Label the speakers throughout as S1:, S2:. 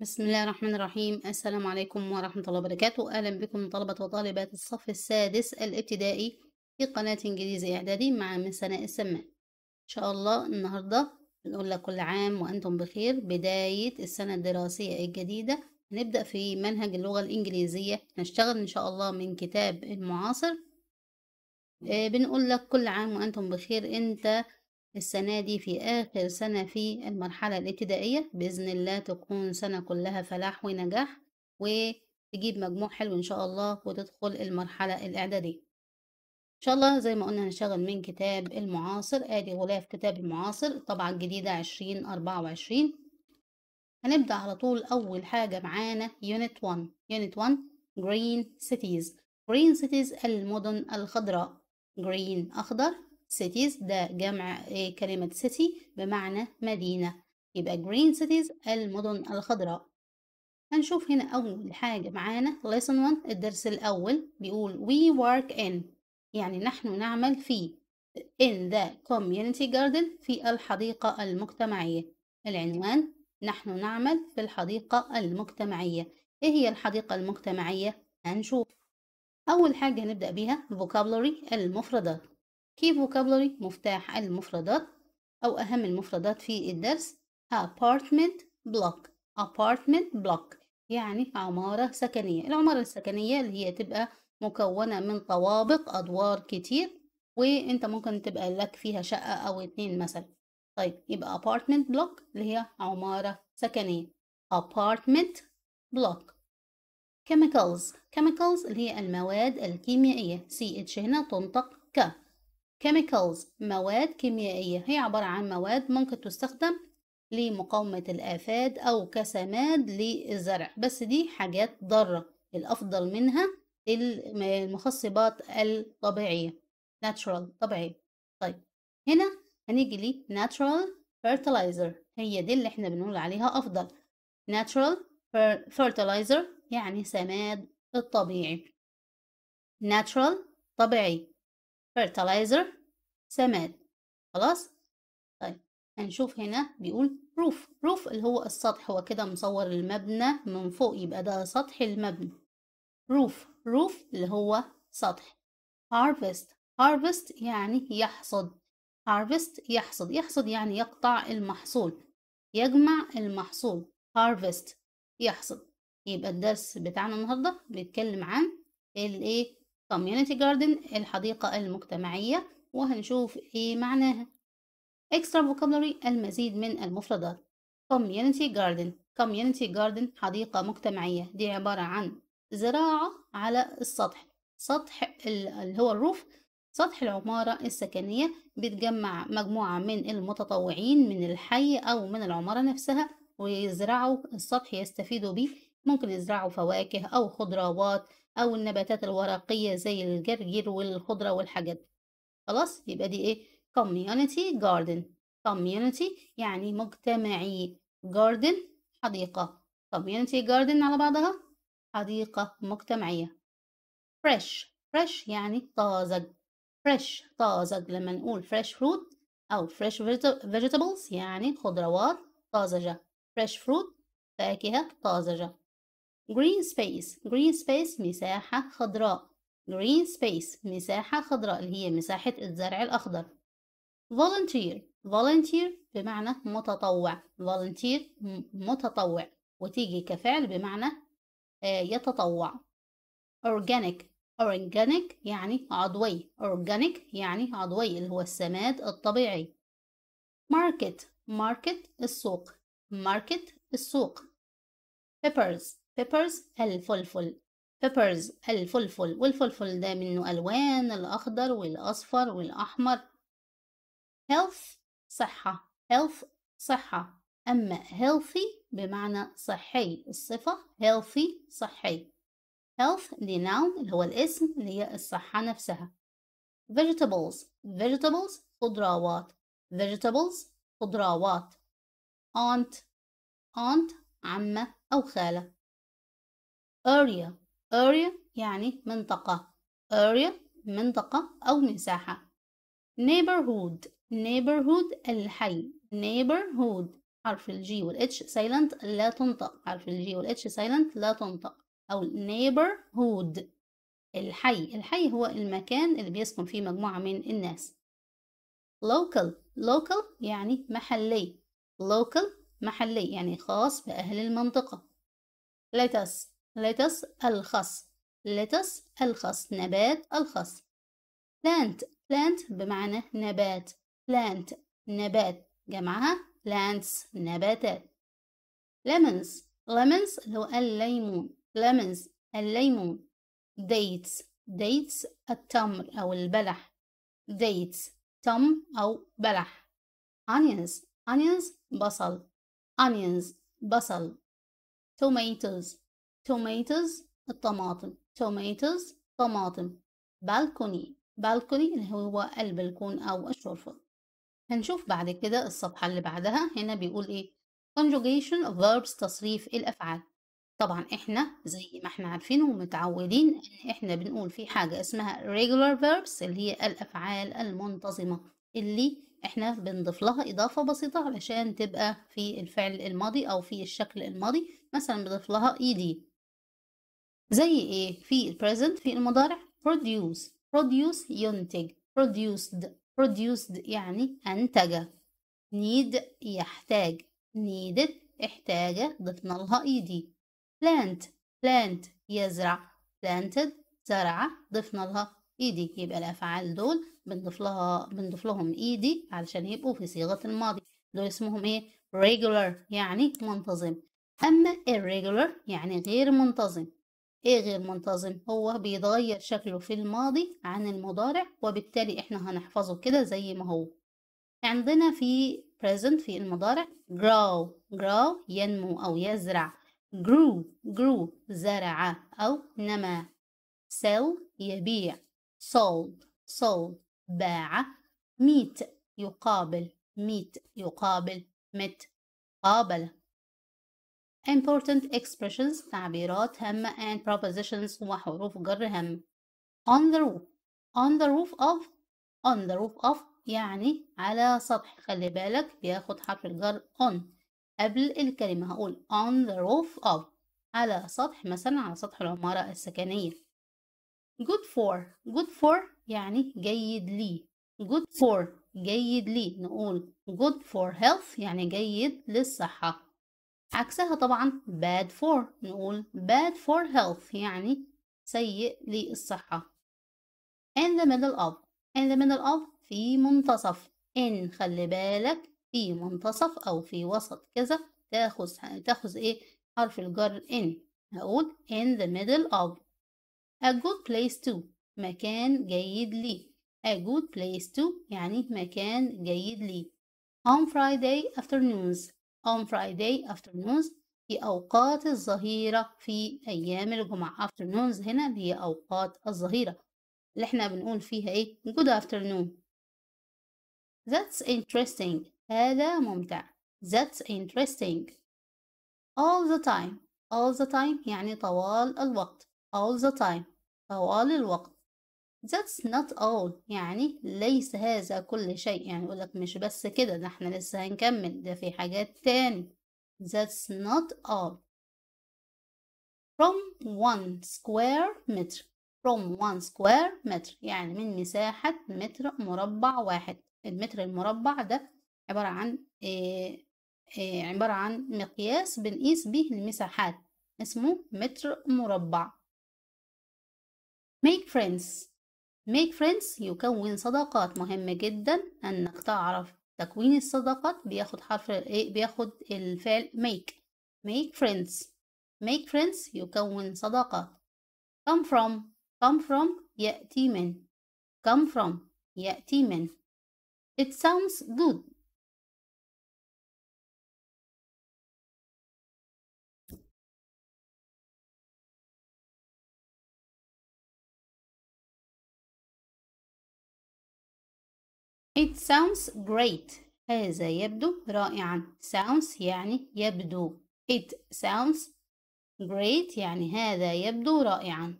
S1: بسم الله الرحمن الرحيم السلام عليكم ورحمة الله وبركاته أهلا بكم طلبة وطالبات الصف السادس الابتدائي في قناة إنجليزي إعدادي مع من سناء السماء إن شاء الله النهاردة بنقول لك كل عام وأنتم بخير بداية السنة الدراسية الجديدة هنبدأ في منهج اللغة الإنجليزية هنشتغل إن شاء الله من كتاب المعاصر آه، بنقول لك كل عام وأنتم بخير أنت السنة دي في آخر سنة في المرحلة الابتدائية بإذن الله تكون سنة كلها فلاح ونجاح وتجيب مجموع حلو إن شاء الله وتدخل المرحلة الإعدادية إن شاء الله زي ما قلنا هنشتغل من كتاب المعاصر آدي غلاف كتاب المعاصر طبعا الجديدة عشرين أربعة وعشرين هنبدأ على طول أول حاجة معانا يونت 1 يونت 1 جرين سيتيز جرين سيتيز المدن الخضراء جرين أخضر cities ده جمع إيه، كلمة city بمعنى مدينة يبقى green cities المدن الخضراء هنشوف هنا أول حاجة معانا lesson 1 الدرس الأول بيقول we work in يعني نحن نعمل في in the community garden في الحديقة المجتمعية العنوان نحن نعمل في الحديقة المجتمعية إيه هي الحديقة المجتمعية؟ هنشوف أول حاجة هنبدأ بيها vocabulary المفردات key vocabulary مفتاح المفردات أو أهم المفردات في الدرس apartment block apartment block يعني عمارة سكنية العمارة السكنية اللي هي تبقى مكونة من طوابق أدوار كتير وانت ممكن تبقى لك فيها شقة أو اتنين مثلا طيب يبقى apartment block اللي هي عمارة سكنية apartment block chemicals chemicals اللي هي المواد الكيميائية CH هنا تنطق ك chemicals مواد كيميائية هي عبارة عن مواد ممكن تستخدم لمقاومة الآفات أو كسماد للزرع بس دي حاجات ضارة الأفضل منها المخصبات الطبيعية natural طبيعية طيب هنا هنيجي natural fertilizer هي دي اللي احنا بنقول عليها أفضل natural fertilizer يعني سماد الطبيعي natural طبيعي fertilizer سماد خلاص طيب هنشوف هنا بيقول roof roof اللي هو السطح هو كده مصور المبنى من فوق يبقى ده سطح المبنى roof roof اللي هو سطح harvest harvest يعني يحصد harvest يحصد يحصد يعني يقطع المحصول يجمع المحصول harvest يحصد يبقى الدرس بتاعنا النهارده بيتكلم عن الايه community garden الحديقة المجتمعية وهنشوف ايه معناها extra vocabulary المزيد من المفردات community garden community garden حديقة مجتمعية دي عبارة عن زراعة على السطح سطح اللي هو الروف سطح العمارة السكنية بتجمع مجموعة من المتطوعين من الحي أو من العمارة نفسها ويزرعوا السطح يستفيدوا بيه ممكن يزرعوا فواكه أو خضروات أو النباتات الورقية زي الجرجير والخضرة والحاجات دي خلاص يبقى دي إيه community garden community يعني مجتمعي garden حديقة community garden على بعضها حديقة مجتمعية fresh fresh يعني طازج fresh طازج لما نقول fresh fruit أو fresh vegetables يعني خضروات طازجة fresh fruit فاكهة طازجة green space green space مساحة خضراء green space مساحة خضراء اللي هي مساحة الزرع الأخضر volunteer volunteer بمعنى متطوع volunteer متطوع وتيجي كفعل بمعنى آه، يتطوع organic organic يعني عضوي organic يعني عضوي اللي هو السماد الطبيعي market market السوق market السوق peppers peppers الفلفل peppers الفلفل والفلفل ده منه ألوان الأخضر والأصفر والأحمر health صحة health صحة أما healthy بمعنى صحي الصفة healthy صحي health دي noun اللي هو الاسم اللي هي الصحة نفسها vegetables vegetables خضروات vegetables خضروات aunt aunt عمة أو خالة area area يعني منطقة area منطقة أو مساحة neighborhood neighborhood الحي neighborhood حرف الجي والاتش سايلنت لا تنطق حرف الجي والاتش silent لا تنطق أو neighborhood الحي الحي هو المكان اللي بيسكن فيه مجموعة من الناس local local يعني محلي local محلي يعني خاص بأهل المنطقة let us لتس الخص لتس الخص نبات الخص plant plant بمعنى نبات plant نبات جمعها plants نباتات lemons اللي هو الليمون lemons الليمون dates dates التمر أو البلح dates تم أو بلح onions onions بصل onions بصل tomatoes tomatoes الطماطم tomatoes طماطم balcony balcony اللي هو البلكون أو الشرفة هنشوف بعد كده الصفحة اللي بعدها هنا بيقول إيه conjugation of verbs تصريف الأفعال طبعا احنا زي ما احنا عارفين ومتعودين ان احنا بنقول في حاجة اسمها regular verbs اللي هي الافعال المنتظمة اللي احنا بنضيف لها اضافة بسيطة علشان تبقى في الفعل الماضي او في الشكل الماضي مثلا بنضيف لها ed زي ايه في البريزنت في المضارع produce produce ينتج produced produced يعني انتج need يحتاج needed احتاج ضفنا لها ايدي plant plant يزرع planted زرع ضفنا لها ايدي يبقى الافعال دول بنضيف لها بنضيف لهم ايدي علشان يبقوا في صيغه الماضي دول اسمهم ايه regular يعني منتظم اما irregular يعني غير منتظم ايه غير منتظم هو بيتغير شكله في الماضي عن المضارع وبالتالي احنا هنحفظه كده زي ما هو عندنا في present في المضارع grow grow ينمو أو يزرع grew grew زرع أو نما sell يبيع sold sold باع meet يقابل meet يقابل met قابل important expressions تعبيرات هامة and prepositions وحروف جر هامة on the roof on the roof of on the roof of يعني على سطح خلي بالك بياخد حرف الجر on قبل الكلمة هقول on the roof of على سطح مثلا على سطح العمارة السكنية good for good for يعني جيد لي good for جيد لي نقول good for health يعني جيد للصحة عكسها طبعا bad for نقول bad for health يعني سيء للصحة in the middle of in the middle of في منتصف in خلي بالك في منتصف أو في وسط كذا تاخذ تاخذ إيه حرف الجر in هقول in the middle of a good place to مكان جيد لي a good place to يعني مكان جيد لي on Friday afternoons on Friday afternoons في أوقات الظهيرة في أيام الجمعة afternoons هنا اللي هي أوقات الظهيرة اللي احنا بنقول فيها ايه good afternoon that's interesting هذا ممتع that's interesting all the time all the time يعني طوال الوقت all the time طوال الوقت That's not all يعني ليس هذا كل شيء يعني يقول لك مش بس كده ده احنا لسه هنكمل ده في حاجات تاني That's not all from one square meter from one square meter يعني من مساحة متر مربع واحد المتر المربع ده عبارة عن إيه إيه عبارة عن مقياس بنقيس بيه المساحات اسمه متر مربع make friends make friends يكون صداقات مهم جدا انك تعرف تكوين الصداقات بياخد حرف ايه بياخد الفعل make make friends make friends يكون صداقات come from come from يأتي من come from يأتي من it sounds good It sounds great. هذا يبدو رائعا. Sounds يعني يبدو. It sounds great يعني هذا يبدو رائعا.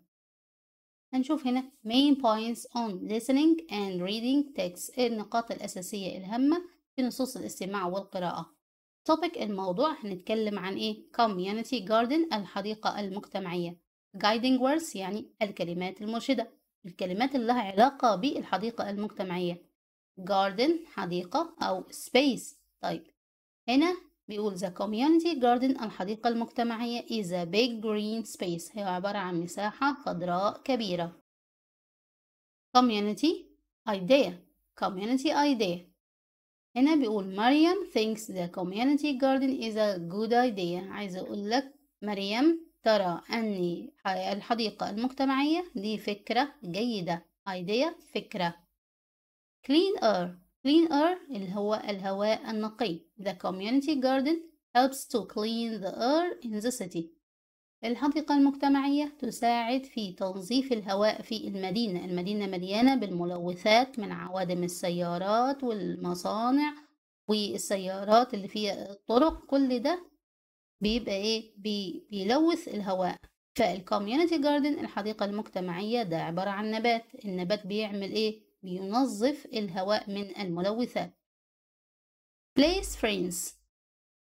S1: هنشوف هنا main points on listening and reading text النقاط الأساسية الهامة في نصوص الاستماع والقراءة. topic الموضوع هنتكلم عن ايه community garden الحديقة المجتمعية guiding words يعني الكلمات المرشدة الكلمات اللي لها علاقة بالحديقة المجتمعية garden حديقة أو space طيب هنا بيقول the community garden الحديقة المجتمعية is a big green space هي عبارة عن مساحة خضراء كبيرة community idea community idea هنا بيقول مريم thinks the community garden is a good idea عايزة أقول لك مريم ترى أن الحديقة المجتمعية دي فكرة جيدة idea فكرة clean air clean air اللي هو الهواء النقي the community garden helps to clean the air in the city الحديقة المجتمعية تساعد في تنظيف الهواء في المدينة المدينة مليانة بالملوثات من عوادم السيارات والمصانع والسيارات اللي فيها الطرق كل ده بيبقى ايه بي بيلوث الهواء فالكوميونتي جاردن الحديقة المجتمعية ده عبارة عن نبات النبات بيعمل ايه بينظف الهواء من الملوثات Place friends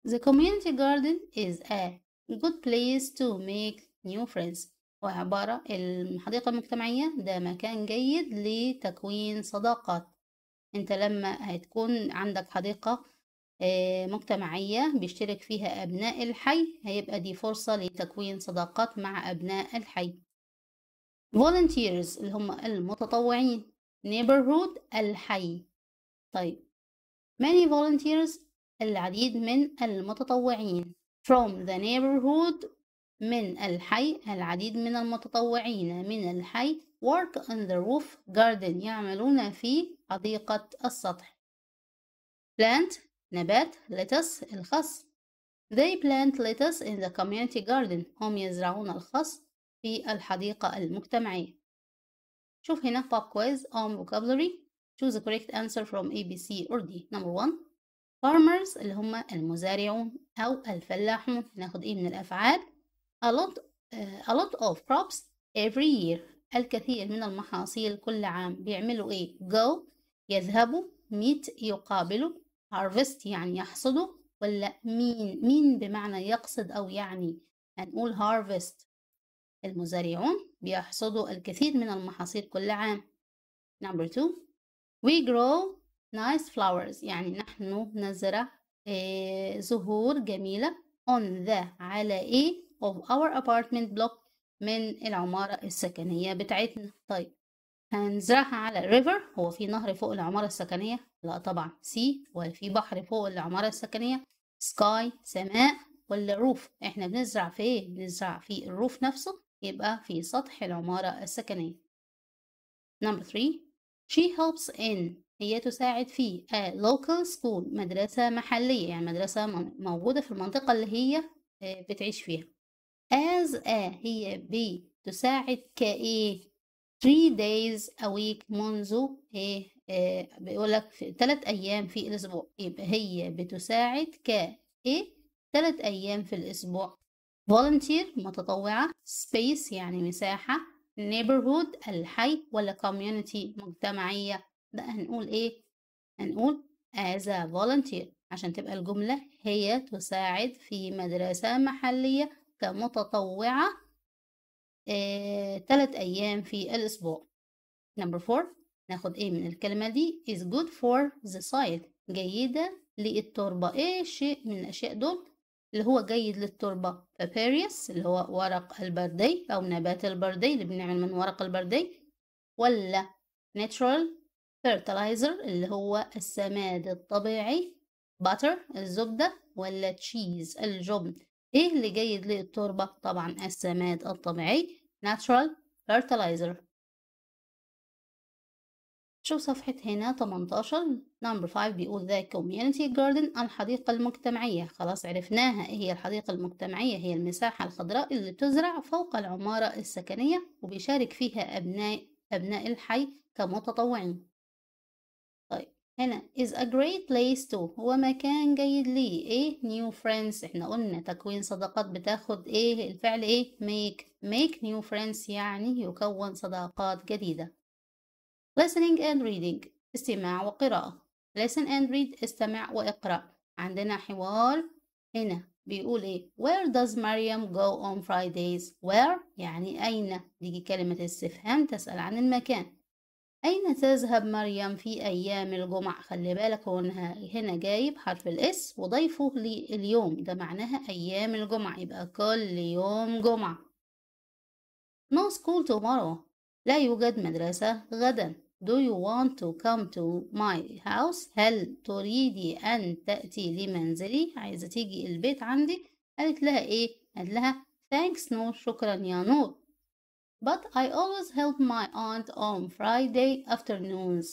S1: The community garden is a good place to make new friends وعبارة الحديقة المجتمعية ده مكان جيد لتكوين صداقات انت لما هتكون عندك حديقة آه، مجتمعية بيشترك فيها أبناء الحي هيبقى دي فرصة لتكوين صداقات مع أبناء الحي volunteers اللي هم المتطوعين neighborhood الحي طيب many volunteers العديد من المتطوعين from the neighborhood من الحي العديد من المتطوعين من الحي work on the roof garden يعملون في حديقة السطح plant نبات lettuce الخس they plant lettuce in the community garden هم يزرعون الخس في الحديقة المجتمعية شوف هنا pop quiz on vocabulary choose the correct answer from A B C or D number one farmers اللي هم المزارعون أو الفلاحون ناخد إيه من الأفعال a lot uh, a lot of crops every year الكثير من المحاصيل كل عام بيعملوا إيه go يذهبوا meet يقابلوا harvest يعني يحصدوا ولا مين مين بمعنى يقصد أو يعني هنقول harvest المزارعون بيحصدوا الكثير من المحاصيل كل عام number two we grow nice flowers يعني نحن نزرع آه، زهور جميلة on the على ايه of our apartment block من العمارة السكنية بتاعتنا طيب هنزرعها على river هو في نهر فوق العمارة السكنية لا طبعا sea وفي بحر فوق العمارة السكنية sky سماء ولا roof احنا بنزرع في ايه بنزرع في الروف نفسه يبقى في سطح العمارة السكنية number three she helps in هي تساعد في a local school مدرسة محلية يعني مدرسة موجودة في المنطقة اللي هي آه، بتعيش فيها as a هي ب تساعد كايه three days a week منذ ايه, بيقولك في 3 ايام في الاسبوع يبقى هي بتساعد ك ايه ايام في الاسبوع volunteer متطوعة space يعني مساحة neighborhood الحي ولا community مجتمعية بقى هنقول ايه هنقول as a volunteer عشان تبقى الجملة هي تساعد في مدرسة محلية كمتطوعة آه، تلات أيام في الأسبوع number four ناخد ايه من الكلمة دي is good for the soil جيدة للتربة ايه شيء من الأشياء دول اللي هو جيد للتربة بابيريس اللي هو ورق البردي أو نبات البردي اللي بنعمل من ورق البردي ولا natural فيرتلايزر اللي هو السماد الطبيعي باتر الزبدة ولا تشيز الجبن ايه اللي جيد للتربة طبعا السماد الطبيعي natural fertilizer شوف صفحة هنا 18 نمبر 5 بيقول ذا كوميونتي جاردن الحديقة المجتمعية خلاص عرفناها ايه هي الحديقة المجتمعية هي المساحة الخضراء اللي بتزرع فوق العمارة السكنية وبيشارك فيها أبناء أبناء الحي كمتطوعين طيب هنا is a great place to هو مكان جيد ليه ايه new friends احنا قلنا تكوين صداقات بتاخد ايه الفعل ايه make make new friends يعني يكون صداقات جديدة listening and reading استماع وقراءة listen and read استمع واقرأ عندنا حوار هنا بيقول ايه where does Mariam go on Fridays where يعني أين دي كلمة استفهام تسأل عن المكان أين تذهب مريم في أيام الجمعة خلي بالك هو هنا جايب حرف الاس وضيفه لليوم ده معناها أيام الجمعة يبقى كل يوم جمعة no school tomorrow لا يوجد مدرسة غدا Do you want to come to my house هل تريدي أن تأتي لمنزلي عايزة تيجي البيت عندي قالت لها إيه قالت لها thanks نور شكرا يا نور but I always help my aunt on Friday afternoons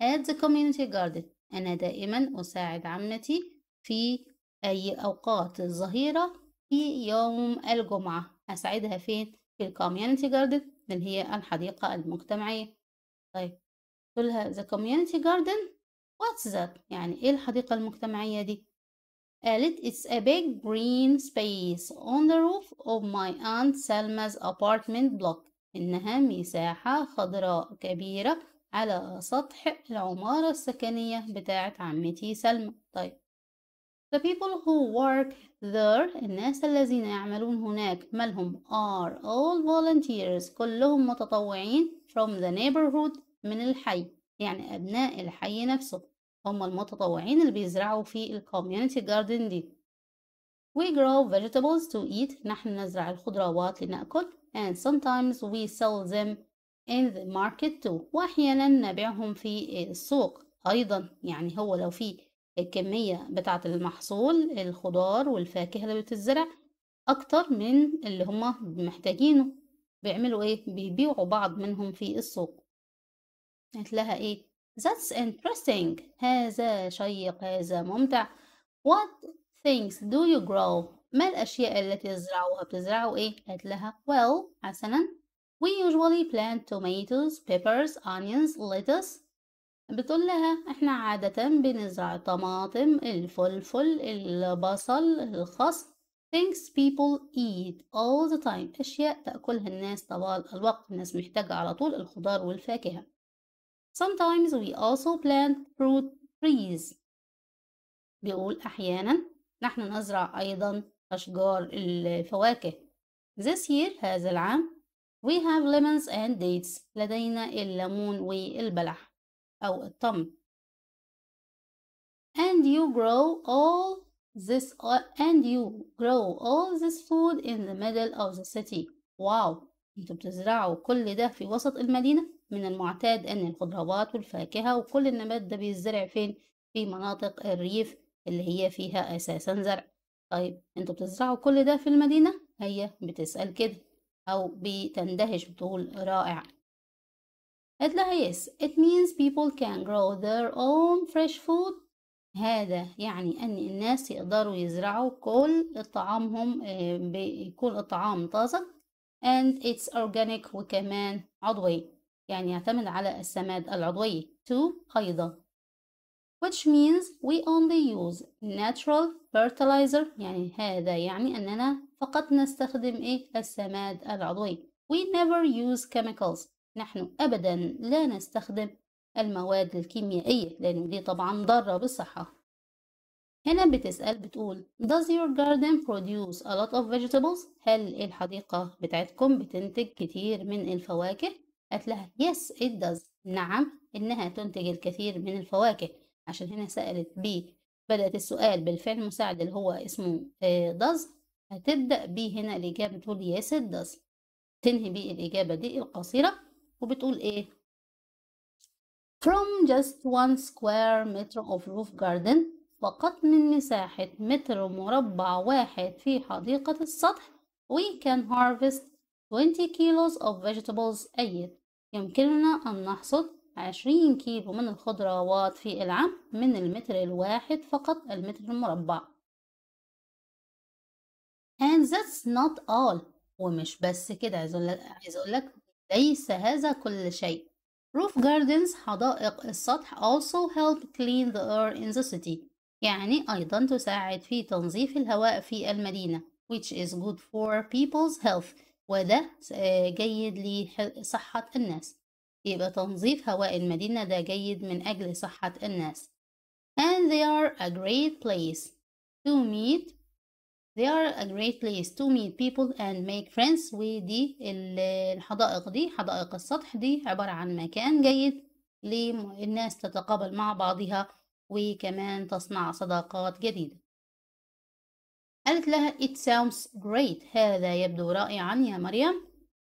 S1: at the community garden أنا دائما أساعد عمتي في أي أوقات الظهيرة في يوم الجمعة أساعدها فين؟ في الكوميونتي جاردن اللي هي الحديقة المجتمعية طيب قلت the community garden what's that يعني ايه الحديقة المجتمعية دي قالت it's a big green space on the roof of my aunt Salma's apartment block إنها مساحة خضراء كبيرة على سطح العمارة السكنية بتاعة عمتي سلمى طيب The people who work there الناس الذين يعملون هناك مالهم are all volunteers كلهم متطوعين from the neighborhood من الحي يعني أبناء الحي نفسه هم المتطوعين اللي بيزرعوا في الكوميونتي جاردن دي We grow vegetables to eat نحن نزرع الخضروات لنأكل and sometimes we sell them in the market too وأحيانا نبيعهم في السوق أيضا يعني هو لو في الكمية بتاعة المحصول الخضار والفاكهة اللي بتزرع أكتر من اللي هما محتاجينه بيعملوا إيه بيبيعوا بعض منهم في السوق قالت لها ايه That's interesting هذا شيق هذا ممتع What things do you grow ما الأشياء التي تزرعوها بتزرعوا ايه قالت لها well حسنا we usually plant tomatoes peppers onions lettuce بتقول لها احنا عادة بنزرع طماطم الفلفل البصل الخس things people eat all the time أشياء تأكلها الناس طوال الوقت الناس محتاجة على طول الخضار والفاكهة Sometimes we also plant fruit trees بيقول أحيانا نحن نزرع أيضا أشجار الفواكه This year هذا العام We have lemons and dates لدينا الليمون والبلح أو التمر And you grow all this and you grow all this food in the middle of the city. Wow! انتوا بتزرعوا كل ده في وسط المدينة من المعتاد أن الخضروات والفاكهة وكل النبات ده بيتزرع فين؟ في مناطق الريف اللي هي فيها أساسا زرع طيب انتوا بتزرعوا كل ده في المدينة؟ هي بتسأل كده أو بتندهش بتقول رائع قالت لها yes it means people can grow their own fresh food هذا يعني أن الناس يقدروا يزرعوا كل طعامهم آه، بيكون الطعام طازج and it's organic وكمان عضوي يعني يعتمد على السماد العضوي to أيضا which means we only use natural fertilizer يعني هذا يعني أننا فقط نستخدم إيه السماد العضوي we never use chemicals نحن أبدا لا نستخدم المواد الكيميائية لأن دي طبعا ضارة بالصحة هنا بتسأل بتقول Does your garden produce a lot of vegetables؟ هل الحديقة بتاعتكم بتنتج كتير من الفواكه؟ قالت لها yes it does نعم إنها تنتج الكثير من الفواكه عشان هنا سألت بي بدأت السؤال بالفعل المساعد اللي هو اسمه آه، does هتبدأ بي هنا الإجابة تقول yes it does تنهي بي الإجابة دي القصيرة وبتقول إيه from just one square meter of roof garden فقط من مساحة متر مربع واحد في حديقة السطح we can harvest 20 kilos of vegetables a year يمكننا أن نحصد 20 كيلو من الخضروات في العام من المتر الواحد فقط المتر المربع and that's not all ومش بس كده عايز اقول لك عايز اقول لك ليس هذا كل شيء roof gardens حدائق السطح also help clean the air in the city يعني أيضا تساعد في تنظيف الهواء في المدينة which is good for people's health وده آه، جيد لصحة الناس يبقى تنظيف هواء المدينة ده جيد من أجل صحة الناس and they are a great place to meet they are a great place to meet people and make friends ودي الحدائق دي حدائق السطح دي عبارة عن مكان جيد للناس تتقابل مع بعضها وكمان تصنع صداقات جديدة قالت لها it sounds great هذا يبدو رائعا يا مريم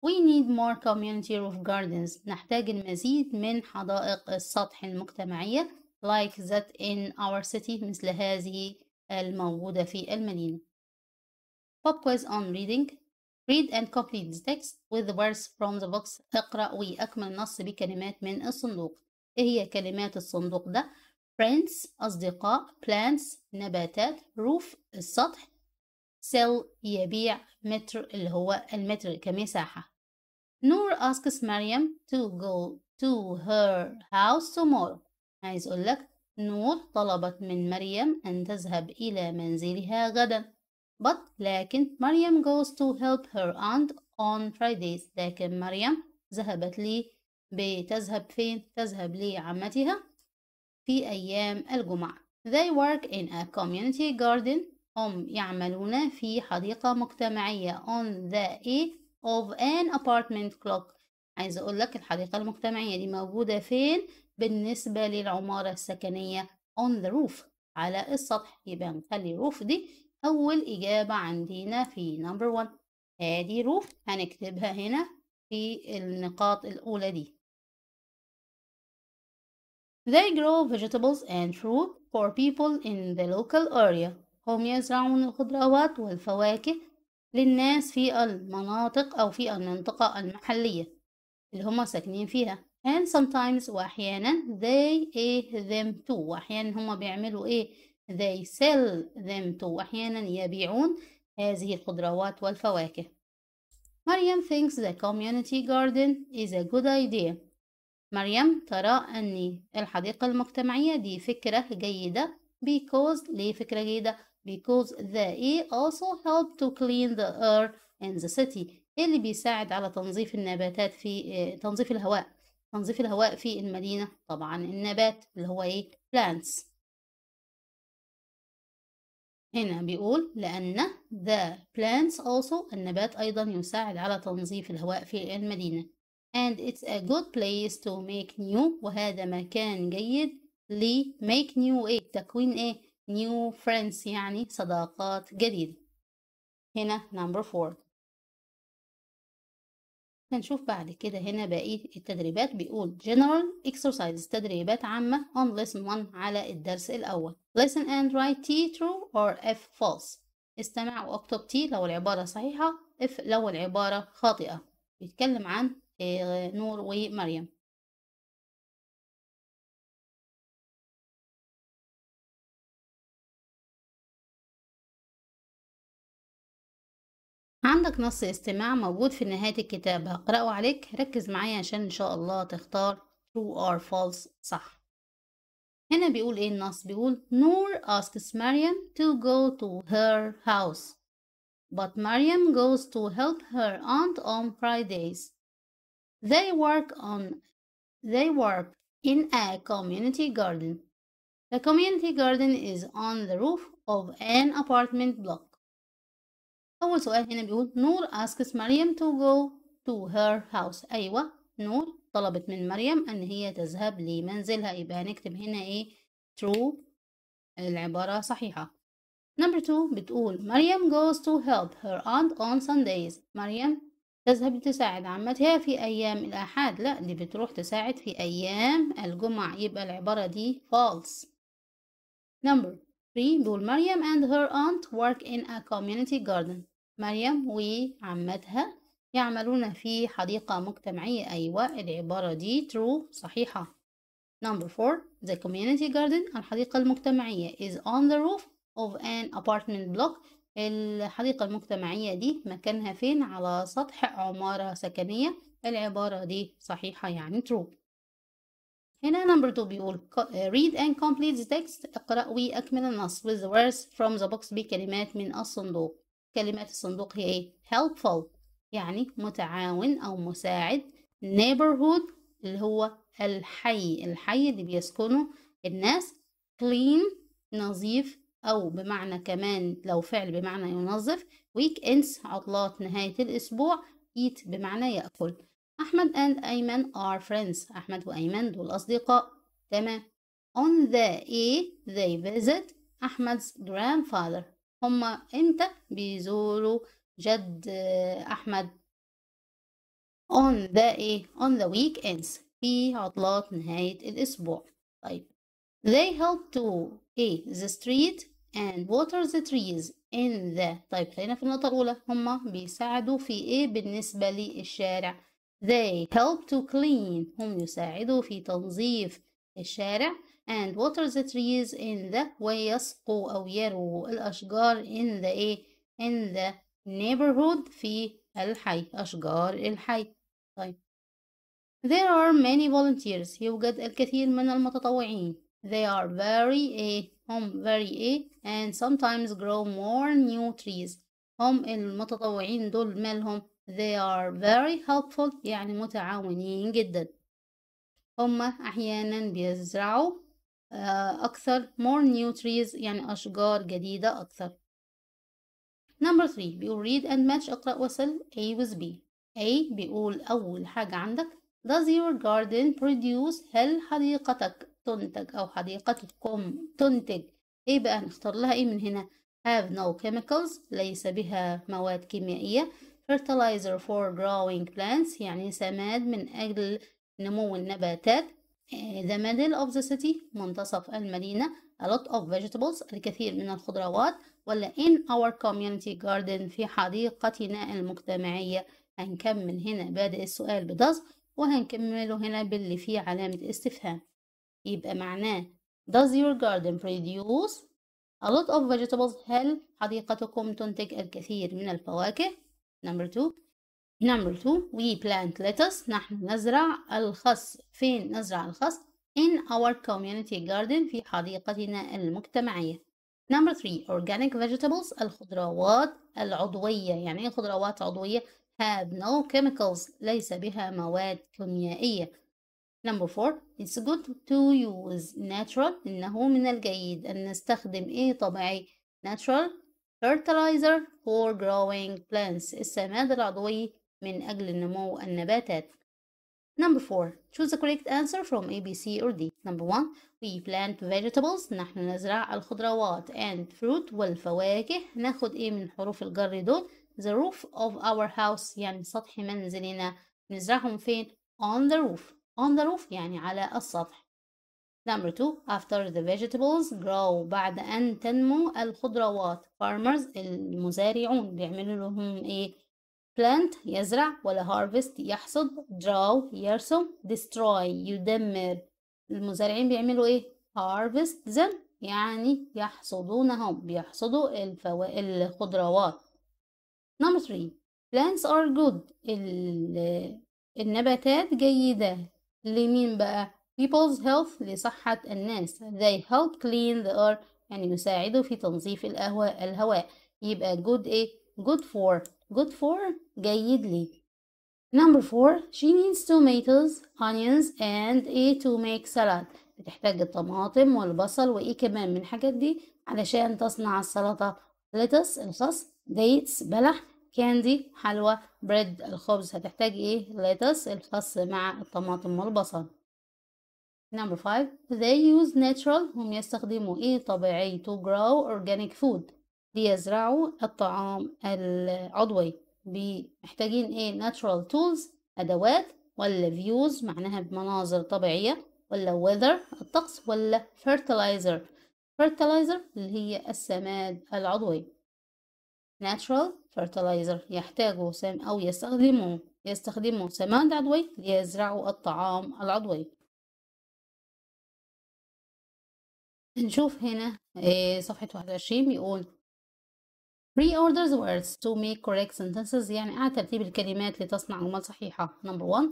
S1: we need more community roof gardens نحتاج المزيد من حدائق السطح المجتمعية like that in our city مثل هذه الموجودة في المدينة pop quiz on reading read and complete the text with the words from the box اقرأ وأكمل النص بكلمات من الصندوق ايه هي كلمات الصندوق ده friends أصدقاء plants نباتات roof السطح sell يبيع متر اللي هو المتر كمساحة نور asks مريم to go to her house tomorrow عايز أقول لك نور طلبت من مريم أن تذهب إلى منزلها غدا but لكن مريم goes to help her aunt on Fridays لكن مريم ذهبت لي بتذهب فين تذهب لعمتها في أيام الجمعة they work in a community garden هم يعملون في حديقة مجتمعية on the eighth of an apartment clock عايزة أقول لك الحديقة المجتمعية دي موجودة فين بالنسبة للعمارة السكنية on the roof على السطح يبقى نخلي roof دي أول إجابة عندنا في number one ادي roof هنكتبها هنا في النقاط الأولى دي They grow vegetables and fruit for people in the local area هم يزرعون الخضروات والفواكه للناس في المناطق أو في المنطقة المحلية اللي هم ساكنين فيها and sometimes وأحيانا they eh them too وأحيانا هم بيعملوا إيه they sell them to وأحيانا يبيعون هذه الخضروات والفواكه مريم thinks the community garden is a good idea مريم ترى أن الحديقة المجتمعية دي فكرة جيدة because ليه فكرة جيدة because the A e also help to clean the air in the city اللي بيساعد على تنظيف النباتات في آه، تنظيف الهواء تنظيف الهواء في المدينة طبعا النبات اللي هو ايه plants هنا بيقول لأن the plants also النبات أيضا يساعد على تنظيف الهواء في المدينة and it's a good place to make new وهذا مكان جيد لي make new ايه تكوين ايه new friends يعني صداقات جديدة هنا number four هنشوف بعد كده هنا باقي التدريبات بيقول general exercises تدريبات عامة on lesson 1 على الدرس الأول listen and write T true or F false استمع واكتب T لو العبارة صحيحة F لو العبارة خاطئة بيتكلم عن آه، نور ومريم عندك نص استماع موجود في نهاية الكتاب هقرأه عليك ركز معايا عشان إن شاء الله تختار true or false صح هنا بيقول إيه النص بيقول نور asks مريم to go to her house but مريم goes to help her aunt on Fridays they work on they work in a community garden the community garden is on the roof of an apartment block أول سؤال هنا بيقول نور asks مريم to go to her house أيوة نور طلبت من مريم أن هي تذهب لمنزلها يبقى هنكتب هنا إيه true العبارة صحيحة number two بتقول مريم goes to help her aunt on Sundays مريم تذهب لتساعد عمتها في أيام الأحد لا دي بتروح تساعد في أيام الجمع يبقى العبارة دي false number three بيقول مريم and her aunt work in a community garden مريم وعمتها يعملون في حديقة مجتمعية أيوة العبارة دي true صحيحة Number four The community garden الحديقة المجتمعية is on the roof of an apartment block الحديقة المجتمعية دي مكانها فين على سطح عمارة سكنية العبارة دي صحيحة يعني true هنا number two بيقول read and complete the text اقرأ وأكمل النص with the words from the box بكلمات من الصندوق كلمات الصندوق هي ايه helpful يعني متعاون أو مساعد neighborhood اللي هو الحي الحي اللي بيسكنه الناس clean نظيف أو بمعنى كمان لو فعل بمعنى ينظف ويك عطلات نهاية الأسبوع eat بمعنى يأكل أحمد and أيمن are friends أحمد وأيمن دول أصدقاء تمام on the day they visit أحمد's grandfather هما امتى بيزوروا جد احمد on the ايه on the weekends في عطلات نهاية الأسبوع طيب they help to ايه the street and water the trees in the طيب خلينا في النقطة الأولى هما بيساعدوا في ايه بالنسبة للشارع they help to clean هم يساعدوا في تنظيف الشارع and water the trees in the ويسقوا أو يرووا الأشجار in the إيه in the neighborhood في الحي أشجار الحي طيب There are many volunteers يوجد الكثير من المتطوعين They are very إيه هم very إيه and sometimes grow more new trees هم المتطوعين دول مالهم They are very helpful يعني متعاونين جدا هم أحيانا بيزرعوا آه، أكثر more new trees يعني أشجار جديدة أكثر number three بيقول read and match أقرأ وصل A with B A بيقول أول حاجة عندك does your garden produce هل حديقتك تنتج أو حديقتكم تنتج إيه بقى نختار لها إيه من هنا have no chemicals ليس بها مواد كيميائية fertilizer for growing plants يعني سماد من أجل نمو النباتات آه، the middle of the city منتصف المدينة a lot of vegetables الكثير من الخضروات ولا in our community garden في حديقتنا المجتمعية هنكمل هنا بادئ السؤال بدز وهنكمله هنا باللي فيه علامة استفهام يبقى معناه does your garden produce a lot of vegetables هل حديقتكم تنتج الكثير من الفواكه number two Number two, we plant lettuce. نحن نزرع الخس. فين نزرع الخس؟ In our community garden. في حديقتنا المجتمعية. Number three, organic vegetables. الخضروات العضوية. يعني إيه خضروات عضوية؟ Have no chemicals. ليس بها مواد كيميائية. Number four, it's good to use natural. إنه من الجيد أن نستخدم إيه طبيعي؟ Natural fertilizer for growing plants. السماد العضوي من أجل نمو النباتات. Number four, Choose the correct answer from A, B, C or D. Number one, We plant vegetables. نحن نزرع الخضروات and fruit والفواكه. ناخد إيه من حروف الجر دول؟ The roof of our house يعني سطح منزلنا. نزرعهم فين؟ On the roof. On the roof يعني على السطح. Number two, After the vegetables grow. بعد أن تنمو الخضروات. Farmers المزارعون بيعملوا لهم إيه؟ plant يزرع ولا harvest يحصد draw يرسم destroy يدمر المزارعين بيعملوا ايه harvest them يعني يحصدونهم بيحصدوا الفو... الخضروات number 3 plants are good ال... النباتات جيدة لمين بقى people's health لصحة الناس they help clean the earth يعني يساعدوا في تنظيف الهواء الهواء يبقى good ايه good for good for جيد لي number four she needs tomatoes onions and a to make salad بتحتاج الطماطم والبصل وايه كمان من الحاجات دي علشان تصنع السلطة lettuce الخس ديتس بلح كاندي حلوى بريد الخبز هتحتاج ايه lettuce الخس مع الطماطم والبصل number five they use natural هم يستخدموا ايه طبيعي to grow organic food ليزرعوا الطعام العضوي محتاجين ايه natural tools ادوات ولا views معناها بمناظر طبيعية ولا weather الطقس ولا fertilizer fertilizer اللي هي السماد العضوي natural fertilizer يحتاجوا سم أو يستخدموا يستخدموا سماد عضوي ليزرعوا الطعام العضوي نشوف هنا إيه، صفحة واحد وعشرين بيقول the words to make correct sentences يعني اعد ترتيب الكلمات لتصنع جمل صحيحة number one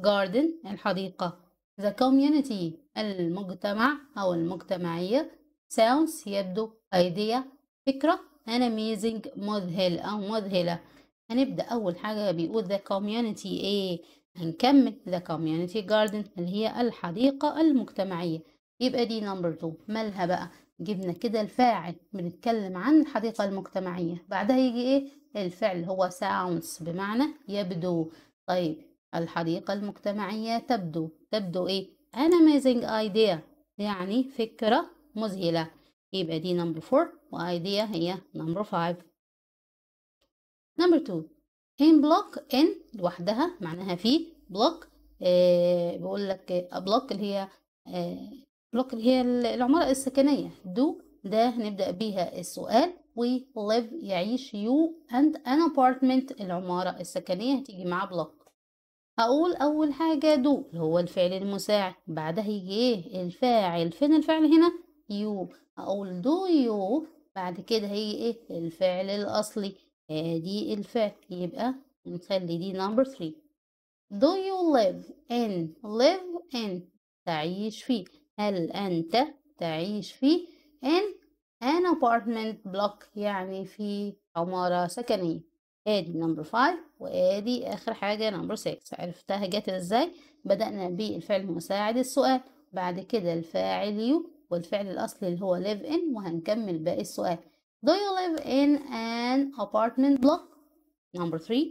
S1: garden الحديقة the community المجتمع أو المجتمعية sounds يبدو idea فكرة an amazing مذهل أو مذهلة هنبدأ أول حاجة بيقول the community إيه هنكمل the community garden اللي هي الحديقة المجتمعية يبقى دي number two مالها بقى جبنا كده الفاعل بنتكلم عن الحديقة المجتمعية بعدها يجي ايه الفعل هو sounds بمعنى يبدو طيب الحديقة المجتمعية تبدو تبدو ايه an amazing idea يعني فكرة مذهلة يبقى دي نمبر 4 وايديا هي نمبر 5 نمبر 2 ان بلوك ان لوحدها معناها في بلوك آه بقول لك بلوك آه، اللي هي آه بلوك هي العمارة السكنية دو ده هنبدأ بيها السؤال ليف يعيش يو أند أن أبارتمنت العمارة السكنية هتيجي مع بلوك هقول أول حاجة دو اللي هو الفعل المساعد بعدها يجي ايه الفاعل فين الفعل هنا يو هقول دو يو بعد كده هيجي ايه الفعل الأصلي ادي الفعل يبقى نخلي دي نمبر 3 do you live in live in تعيش فيه هل أنت تعيش في in an apartment block يعني في عمارة سكنية ادي نمبر 5 وادي اخر حاجه نمبر 6 عرفتها جت ازاي بدأنا بالفعل المساعد السؤال بعد كده الفاعل يو والفعل الاصلي اللي هو live in وهنكمل باقي السؤال do you live in an apartment block number 3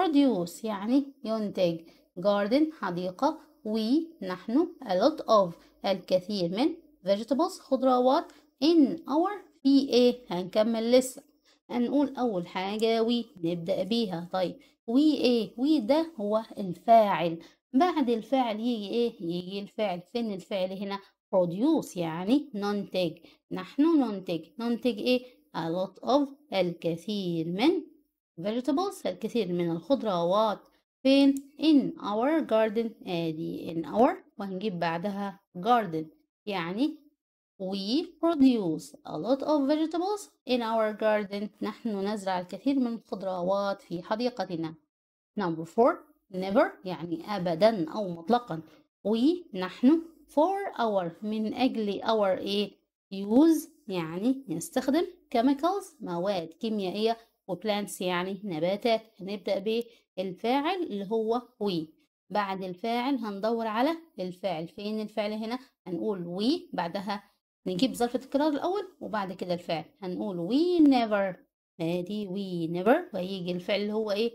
S1: produce يعني ينتج garden حديقه we نحن a lot of الكثير من vegetables خضروات in our في ايه هنكمل لسه هنقول اول حاجة we نبدأ بيها طيب we ايه we ده هو الفاعل بعد الفعل يجي ايه يجي الفعل فين الفعل هنا produce يعني ننتج نحن ننتج ننتج ايه a lot of الكثير من vegetables الكثير من الخضروات فين in our garden ادي in our وهنجيب بعدها garden يعني we produce a lot of vegetables in our garden نحن نزرع الكثير من الخضروات في حديقتنا number four never يعني أبدا أو مطلقا we نحن for our من أجل our إيه use يعني نستخدم chemicals مواد كيميائية وبلانتس يعني نباتات هنبدأ بالفاعل اللي هو وي بعد الفاعل هندور على الفاعل فين الفعل هنا هنقول وي بعدها نجيب ظرف التكرار الأول وبعد كده الفعل هنقول وي نيفر ادي وي نيفر وهيجي الفعل اللي هو ايه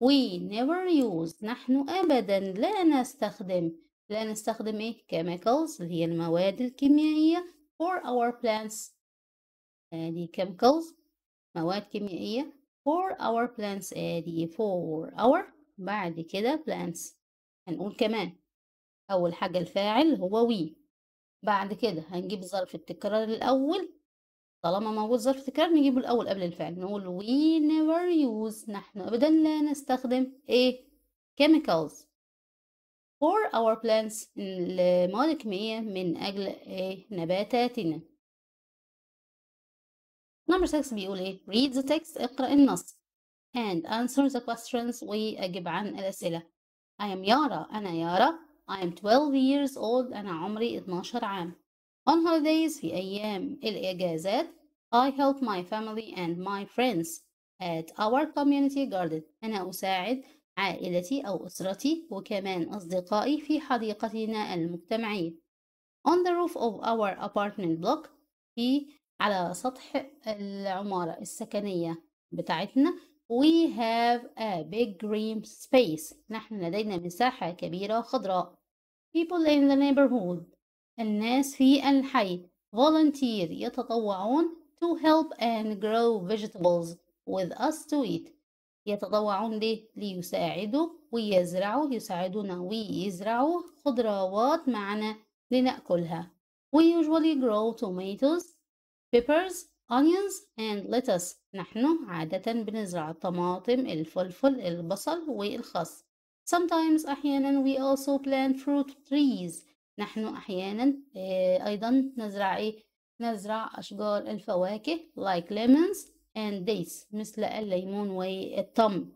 S1: وي نيفر يوز نحن أبدا لا نستخدم لا نستخدم ايه chemicals اللي هي المواد الكيميائية for our plants ادي chemicals مواد كيميائية for our plants ادي for our بعد كده plants هنقول كمان أول حاجة الفاعل هو we بعد كده هنجيب ظرف التكرار الأول طالما موجود ظرف تكرار نجيبه الأول قبل الفعل نقول we never use نحن أبدا لا نستخدم إيه chemicals for our plants المواد الكيميائية من أجل إيه نباتاتنا number 6 بيقول ايه read the text اقرأ النص and answer the questions وأجب عن الأسئلة I am Yara. أنا يارا I am 12 years old أنا عمري 12 عام on holidays في أيام الإجازات I help my family and my friends at our community garden أنا أساعد عائلتي أو أسرتي وكمان أصدقائي في حديقتنا المجتمعية on the roof of our apartment block في على سطح العمارة السكنية بتاعتنا we have a big green space نحن لدينا مساحة كبيرة خضراء people in the neighborhood الناس في الحي volunteer يتطوعون to help and grow vegetables with us to eat يتطوعون ليه ليساعدوا ويزرعوا يساعدونا ويزرعوا خضروات معنا لنأكلها we usually grow tomatoes peppers onions and lettuce نحن عادة بنزرع الطماطم الفلفل البصل والخس sometimes أحيانا we also plant fruit trees نحن أحيانا آه، أيضا نزرع إيه نزرع أشجار الفواكه like lemons and dates مثل الليمون والتم.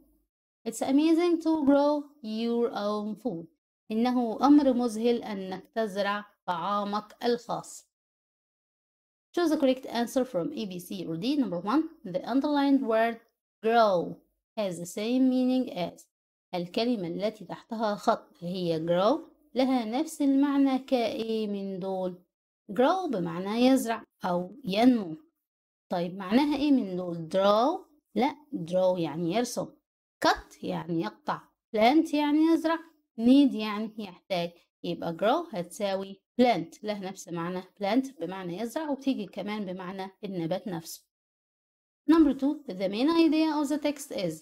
S1: It's amazing to grow your own food إنه أمر مذهل أنك تزرع طعامك الخاص Choose the correct answer from A, B, C, or D. Number one, the underlined word grow has the same meaning as الكلمة التي تحتها خط هي grow لها نفس المعنى كأي من دول grow بمعنى يزرع أو ينمو طيب معناها إيه من دول draw لا draw يعني يرسم cut يعني يقطع plant يعني يزرع need يعني يحتاج يبقى grow هتساوي بلانت له نفس معنى بلانت بمعنى يزرع وبتيجي كمان بمعنى النبات نفسه نمبر 2 the main idea of the text is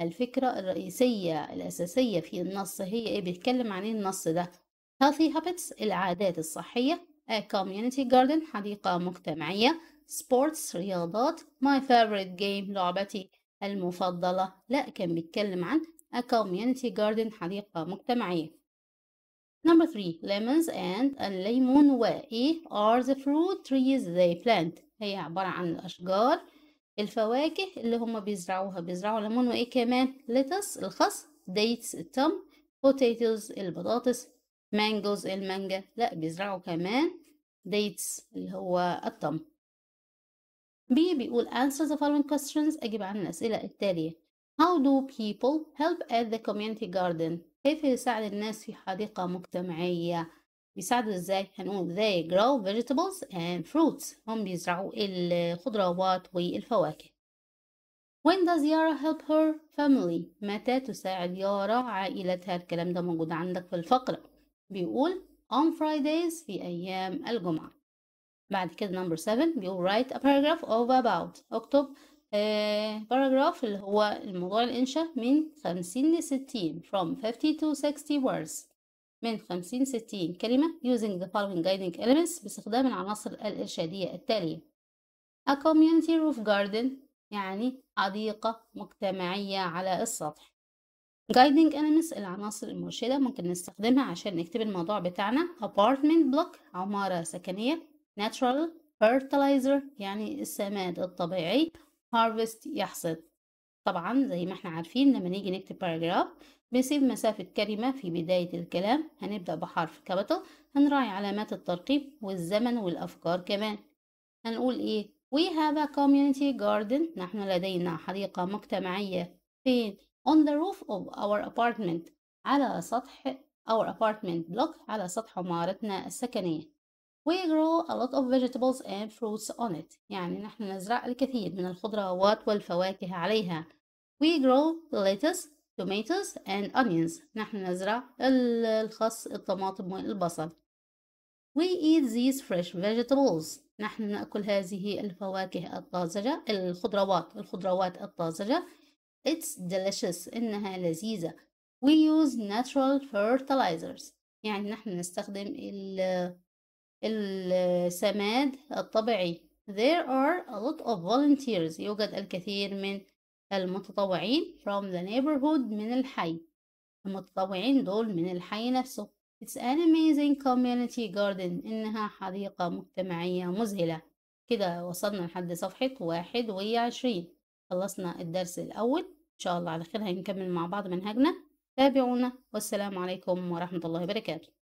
S1: الفكرة الرئيسية الأساسية في النص هي إيه بيتكلم عن إيه النص ده healthy habits العادات الصحية a community garden حديقة مجتمعية sports رياضات my favorite game لعبتي المفضلة لا كان بيتكلم عن a community garden حديقة مجتمعية Number three, lemons and الليمون و إيه are the fruit trees they plant. هي عبارة عن الأشجار الفواكه اللي هم بيزرعوها بيزرعوا ليمون وإيه كمان لتس الخس dates التم potatoes البطاطس mangoes المانجا لا بيزرعوا كمان dates اللي هو التم بي بيقول answer the following questions أجيب عن الأسئلة التالية How do people help at the community garden كيف يساعد الناس في حديقة مجتمعية بيساعدوا ازاي هنقول they grow vegetables and fruits هم بيزرعوا الخضروات والفواكه when does Yara help her family متى تساعد يارا عائلتها الكلام ده موجود عندك في الفقرة بيقول on Fridays في أيام الجمعة بعد كده number 7 بيقول write a paragraph of about اكتب باراجراف آه، اللي هو الموضوع الإنشاء من خمسين لستين from fifty to sixty words من خمسين ستين كلمة using the following guiding elements باستخدام العناصر الإرشادية التالية a community roof garden يعني حديقة مجتمعية على السطح guiding elements العناصر المرشدة ممكن نستخدمها عشان نكتب الموضوع بتاعنا apartment block عمارة سكنية natural fertilizer يعني السماد الطبيعي harvest يحصد طبعا زي ما احنا عارفين لما نيجي نكتب paragraph بنسيب مسافة كلمة في بداية الكلام هنبدأ بحرف كابيتال هنراعي علامات الترقيب والزمن والأفكار كمان هنقول ايه We have a community garden نحن لدينا حديقة مجتمعية فين on the roof of our apartment على سطح our apartment block على سطح عمارتنا السكنية We grow a lot of vegetables and fruits on it يعني نحن نزرع الكثير من الخضروات والفواكه عليها We grow lettuce, tomatoes and onions نحن نزرع الخس الطماطم والبصل We eat these fresh vegetables نحن نأكل هذه الفواكه الطازجة الخضروات الخضروات الطازجة It's delicious إنها لذيذة We use natural fertilizers يعني نحن نستخدم السماد الطبيعي There are a lot of volunteers يوجد الكثير من المتطوعين from the neighborhood من الحي المتطوعين دول من الحي نفسه It's an amazing community garden إنها حديقة مجتمعية مذهلة كده وصلنا لحد صفحة واحد وعشرين خلصنا الدرس الأول إن شاء الله على خير هنكمل مع بعض منهجنا تابعونا والسلام عليكم ورحمة الله وبركاته